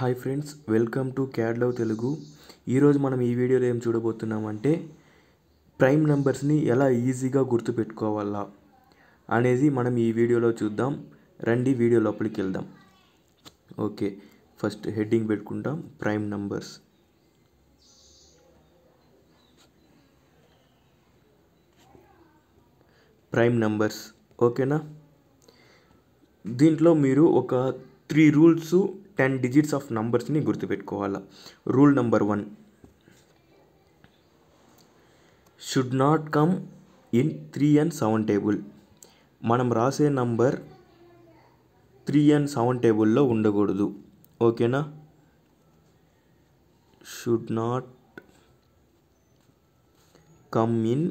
hi friends welcome to క్యాడ్లవ్ తెలుగు ఈరోజు మనం ఈ వీడియోలో ఏం చూడబోతున్నామంటే ప్రైమ్ నెంబర్స్ని ఎలా ఈజీగా గుర్తుపెట్టుకోవాలా అనేది మనం ఈ వీడియోలో చూద్దాం రండి వీడియో లోపలికి వెళ్దాం ఓకే ఫస్ట్ హెడ్డింగ్ పెట్టుకుంటాం ప్రైమ్ నెంబర్స్ ప్రైమ్ నెంబర్స్ ఓకేనా దీంట్లో మీరు ఒక three rules ten digits of నంబర్స్ని గుర్తుపెట్టుకోవాలా rule number one should not come in three and seven table మనం రాసే నంబర్ త్రీ అండ్ సెవెన్ టేబుల్లో ఉండకూడదు ఓకేనా should not come in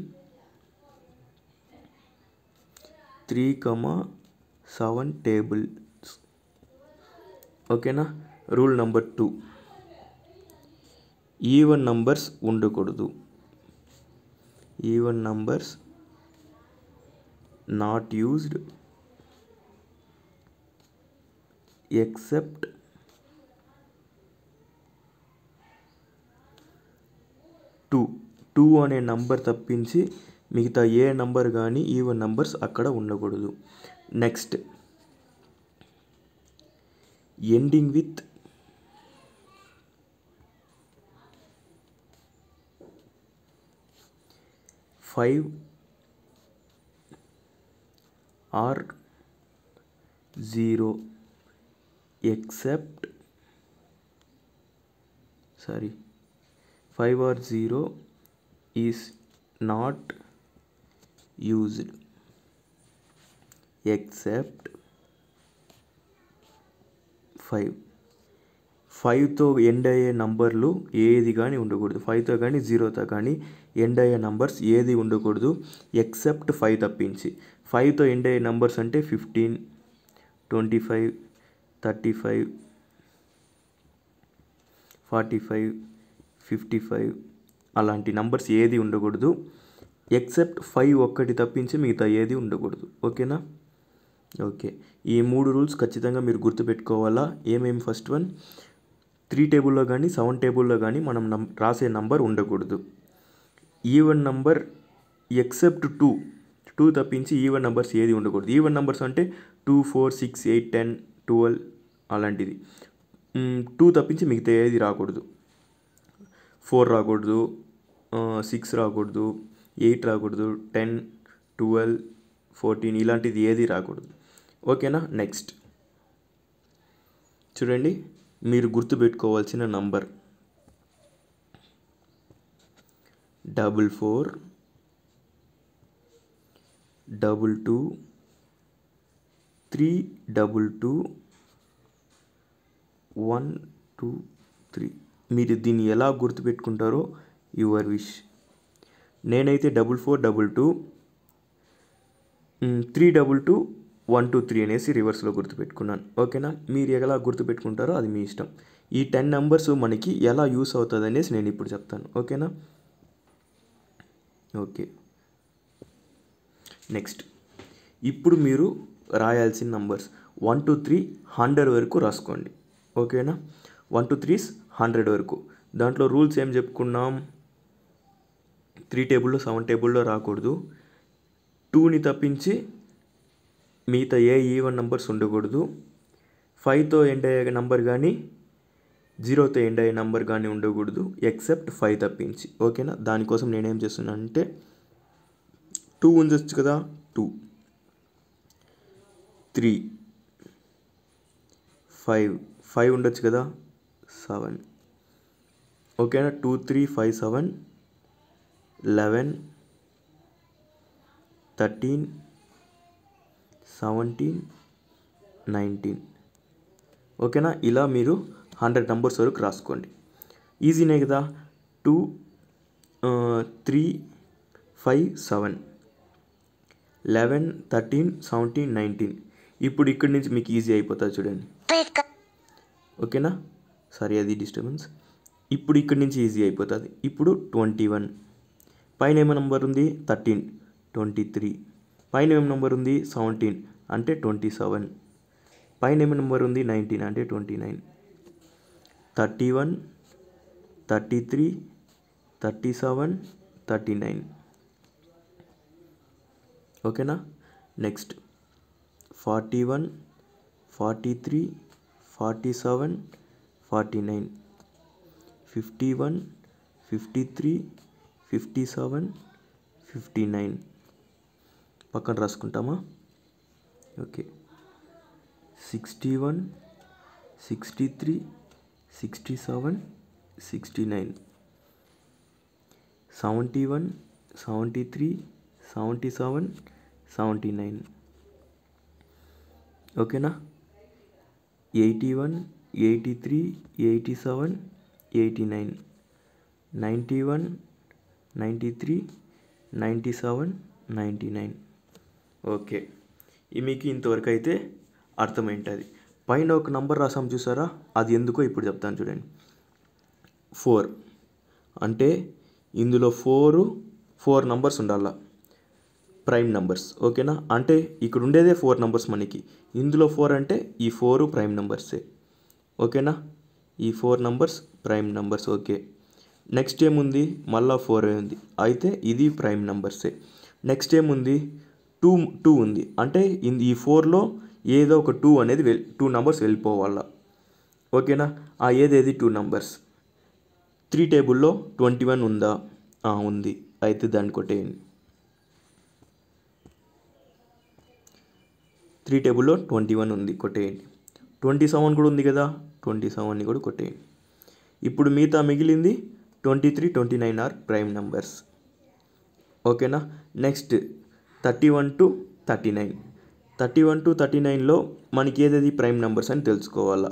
three comma seven table ఓకేనా rule number two even numbers ఉండకూడదు even numbers not used except two two అనే number తప్పించి మిగతా ఏ నంబర్ కానీ ఈవెన్ నంబర్స్ అక్కడ ఉండకూడదు next ending with five or zero except sorry 5 or 0 is not used except five ఫైవ్తో end అయ్యే నంబర్లు ఏది కానీ ఉండకూడదు ఫైవ్తో కానీ జీరోతో కానీ ఎండ్ అయ్యే నంబర్స్ ఏది ఉండకూడదు ఎక్సెప్ట్ ఫైవ్ తప్పించి ఫైవ్తో ఎండ్ అయ్యే నంబర్స్ అంటే fifteen twenty five thirty five forty five fifty five అలాంటి నంబర్స్ ఏది ఉండకూడదు ఎక్సెప్ట్ ఫైవ్ ఒక్కటి తప్పించి మిగతా ఏది ఉండకూడదు ఓకేనా ఓకే ఈ మూడు రూల్స్ ఖచ్చితంగా మీరు గుర్తుపెట్టుకోవాలా ఏమేమి ఫస్ట్ వన్ త్రీ టేబుల్లో కానీ సెవెన్ టేబుల్లో కానీ మనం నం రాసే నంబర్ ఉండకూడదు even number except two two తప్పించి ఈవెన్ నంబర్స్ ఏది ఉండకూడదు ఈవెన్ నంబర్స్ అంటే two four six eight ten twelve అలాంటిది టూ తప్పించి మిగతా ఏది రాకూడదు ఫోర్ రాకూడదు సిక్స్ రాకూడదు ఎయిట్ రాకూడదు టెన్ ట్వెల్వ్ ఫోర్టీన్ ఇలాంటిది ఏది రాకూడదు ఓకేనా నెక్స్ట్ చూడండి మీరు గుర్తుపెట్టుకోవాల్సిన number double four double two three double two one two three మీరు దీన్ని ఎలా గుర్తుపెట్టుకుంటారో యువర్ విష్ నేనైతే double four double two three double two one two three అనేసి రివర్స్లో గుర్తుపెట్టుకున్నాను ఓకేనా మీరు ఎలా గుర్తుపెట్టుకుంటారో అది మీ ఇష్టం ఈ టెన్ నెంబర్స్ మనకి ఎలా యూస్ అవుతుంది అనేసి నేను ఇప్పుడు చెప్తాను ఓకేనా ఓకే నెక్స్ట్ ఇప్పుడు మీరు రాయాల్సిన numbers one two three hundred వరకు రాసుకోండి ఓకేనా వన్ టూ త్రీస్ హండ్రెడ్ వరకు దాంట్లో రూల్స్ ఏం చెప్పుకున్నాం త్రీ టేబుల్లో సెవెన్ టేబుల్లో రాకూడదు టూని తప్పించి మిగతా ఏ ఈవెన్ e నంబర్స్ ఉండకూడదు ఫైవ్తో ఎండ్ అయ్యే నంబర్ కానీ జీరోతో ఎండ్ అయ్యే నంబర్ కానీ ఉండకూడదు ఎక్సెప్ట్ ఫైవ్ తప్పించి ఓకేనా దానికోసం నేనేం చేస్తున్నాను అంటే టూ ఉంచచ్చు కదా టూ త్రీ ఫైవ్ ఫైవ్ ఉండొచ్చు కదా సెవెన్ ఓకేనా two three five seven eleven thirteen seventeen nineteen ఓకేనా ఇలా మీరు హండ్రెడ్ నెంబర్స్ వరకు రాసుకోండి ఈజీనే కదా two three five seven eleven thirteen seventeen nineteen ఇప్పుడు ఇక్కడి నుంచి మీకు ఈజీ అయిపోతుంది చూడండి ఓకేనా సారీ అది డిస్టర్బెన్స్ ఇప్పుడు ఇక్కడి నుంచి ఈజీ అయిపోతుంది ఇప్పుడు ట్వంటీ వన్ పైన ఏమో నెంబర్ ఉంది థర్టీన్ ట్వంటీ త్రీ పైన ఏం నెంబర్ ఉంది సెవెంటీన్ అంటే ట్వంటీ సెవెన్ పైన ఏమి నెంబర్ ఉంది నైన్టీన్ అంటే twenty nine thirty one thirty three thirty seven thirty nine ఓకేనా next forty one forty three forty seven forty nine fifty one fifty three fifty seven fifty nine పక్కన రాసుకుంటామా okay sixty one sixty three sixty seven sixty nine seventy one seventy three seventy seven seventy nine ఓకేనా eighty one eighty three eighty seven eighty nine ninety one ninety three ninety seven ninety nine okay మీకు ఇంతవరకు అయితే అర్థమైంటుంది పైన ఒక number రాసాం చూసారా అది ఎందుకో ఇప్పుడు చెప్తాను చూడండి ఫోర్ అంటే ఇందులో ఫోరు ఫోర్ నంబర్స్ ఉండాలా ప్రైమ్ నంబర్స్ ఓకేనా అంటే ఇక్కడ ఉండేదే ఫోర్ నంబర్స్ మనకి ఇందులో ఫోర్ అంటే ఈ ఫోరు ప్రైమ్ నంబర్సే ఓకేనా ఈ four numbers prime numbers okay next ఏముంది మళ్ళా ఫోర్ ఉంది అయితే ఇది ప్రైమ్ నంబర్సే నెక్స్ట్ ఏముంది టూ టూ ఉంది అంటే ఈ ఫోర్లో ఏదో ఒక టూ అనేది వెల్ టూ నెంబర్స్ వెళ్ళిపోవాలా ఓకేనా ఆ ఏదేది టూ నెంబర్స్ త్రీ టేబుల్లో ట్వంటీ వన్ ఉందా ఉంది అయితే దాని కొట్టేయండి త్రీ టేబుల్లో ట్వంటీ వన్ ఉంది కొట్టేయండి ట్వంటీ సెవెన్ కూడా ఉంది కదా ట్వంటీ సెవెన్ని కూడా కొట్టేయండి ఇప్పుడు మిగతా మిగిలింది twenty three twenty nine are prime numbers ఓకేనా next thirty one to thirty nine thirty one to thirty నైన్లో మనకి ఏదేది ప్రైమ్ నెంబర్స్ అని తెలుసుకోవాలా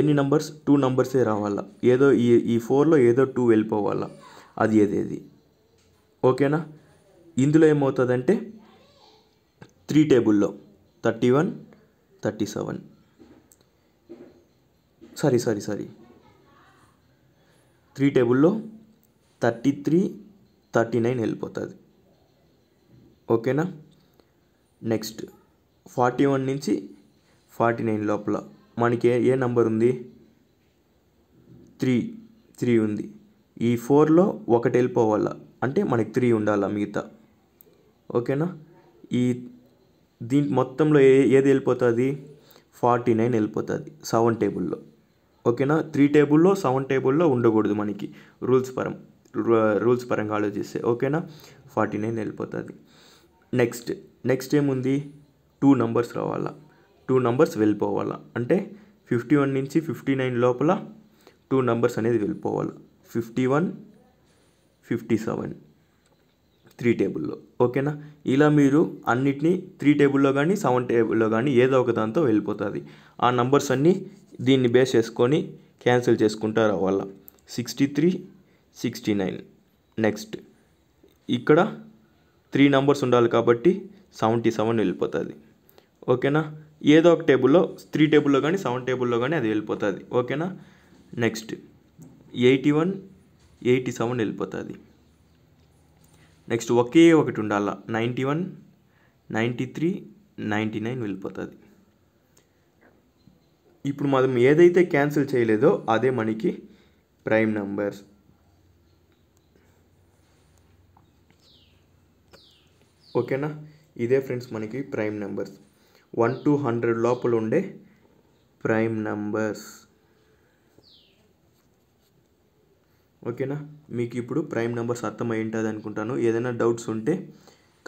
ఎన్ని నంబర్స్ టూ నంబర్సే రావాలా ఏదో ఈ ఈ ఫోర్లో ఏదో టూ వెళ్ళిపోవాలా అది ఏదేది ఓకేనా ఇందులో ఏమవుతుందంటే త్రీ టేబుల్లో thirty one thirty seven sorry sorry sorry three టేబుల్లో థర్టీ త్రీ థర్టీ నైన్ వెళ్ళిపోతుంది ఓకేనా నెక్స్ట్ ఫార్టీ వన్ నుంచి ఫార్టీ నైన్ లోపల మనకి ఏ నంబర్ ఉంది త్రీ త్రీ ఉంది ఈ ఫోర్లో ఒకటి వెళ్ళిపోవాలా అంటే మనకి త్రీ ఉండాలి మిగతా ఓకేనా ఈ దీని మొత్తంలో ఏ ఏది వెళ్ళిపోతుంది ఫార్టీ నైన్ వెళ్ళిపోతుంది సెవెన్ టేబుల్లో ఓకేనా త్రీ టేబుల్లో సెవెన్ టేబుల్లో ఉండకూడదు మనకి రూల్స్ పరం రూల్స్ పరంగా ఆలోచిస్తే ఓకేనా ఫార్టీ నైన్ వెళ్ళిపోతుంది నెక్స్ట్ నెక్స్ట్ ఏముంది టూ నంబర్స్ రావాలా టూ నంబర్స్ వెళ్ళిపోవాలా అంటే ఫిఫ్టీ వన్ నుంచి ఫిఫ్టీ నైన్ లోపల టూ నంబర్స్ అనేది వెళ్ళిపోవాలి fifty one fifty seven three టేబుల్లో ఓకేనా ఇలా మీరు అన్నిటినీ త్రీ టేబుల్లో కానీ సెవెన్ టేబుల్లో కానీ ఏదో ఒక దాంతో వెళ్ళిపోతుంది ఆ నంబర్స్ అన్నీ దీన్ని బేస్ చేసుకొని క్యాన్సిల్ చేసుకుంటా రావాలా sixty three sixty nine next ఇక్కడ త్రీ నెంబర్స్ ఉండాలి కాబట్టి సెవెంటీ సెవెన్ వెళ్ళిపోతుంది ఓకేనా ఏదో ఒక టేబుల్లో త్రీ టేబుల్లో కానీ సెవెన్ టేబుల్లో కానీ అది వెళ్ళిపోతుంది ఓకేనా next eighty one eighty seven వెళ్ళిపోతుంది నెక్స్ట్ ఒకే ఒకటి ఉండాల ninety one ninety three ninety nine వెళ్ళిపోతుంది ఇప్పుడు మనం ఏదైతే క్యాన్సిల్ చేయలేదో అదే మనకి ప్రైమ్ నంబర్స్ ఓకేనా ఇదే ఫ్రెండ్స్ మనకి prime numbers one to hundred లోపల ఉండే ప్రైమ్ నెంబర్స్ ఓకేనా మీకు ఇప్పుడు ప్రైమ్ నెంబర్స్ అర్థమై ఉంటుంది అనుకుంటాను ఏదైనా డౌట్స్ ఉంటే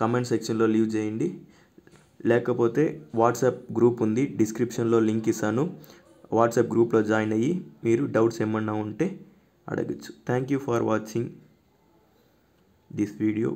కమెంట్ సెక్షన్లో లీవ్ చేయండి లేకపోతే వాట్సాప్ గ్రూప్ ఉంది డిస్క్రిప్షన్లో లింక్ ఇస్తాను వాట్సాప్ గ్రూప్లో జాయిన్ అయ్యి మీరు డౌట్స్ ఏమన్నా ఉంటే అడగచ్చు thank you for watching this video